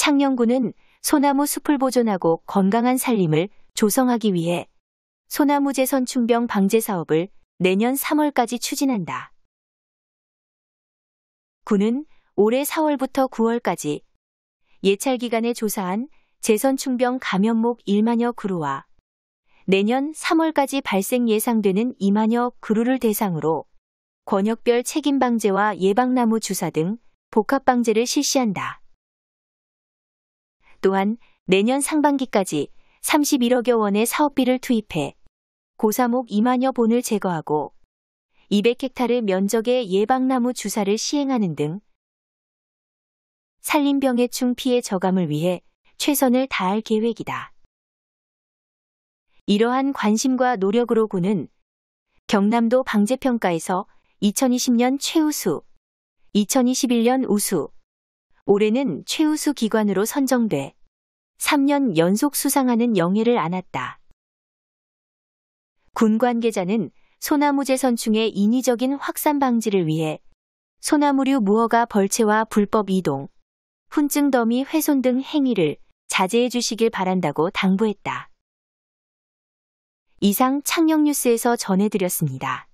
창녕군은 소나무 숲을 보존하고 건강한 산림을 조성하기 위해 소나무재 선충병 방제 사업을 내년 3월까지 추진한다. 군은 올해 4월부터 9월까지 예찰 기간에 조사한 재선충병 감염목 1만여 그루와 내년 3월까지 발생 예상되는 2만여 그루를 대상으로 권역별 책임 방제와 예방나무 주사 등 복합 방제를 실시한다. 또한 내년 상반기까지 31억여 원의 사업비를 투입해 고사목 2만여 본을 제거하고 200헥타르 면적의 예방나무 주사를 시행하는 등산림병의충 피해 저감을 위해 최선을 다할 계획이다. 이러한 관심과 노력으로 군은 경남도 방재평가에서 2020년 최우수, 2021년 우수, 올해는 최우수 기관으로 선정돼 3년 연속 수상하는 영예를 안았다. 군 관계자는 소나무재 선충의 인위적인 확산 방지를 위해 소나무류 무허가 벌채와 불법 이동, 훈증 더미 훼손 등 행위를 자제해 주시길 바란다고 당부했다. 이상 창녕뉴스에서 전해드렸습니다.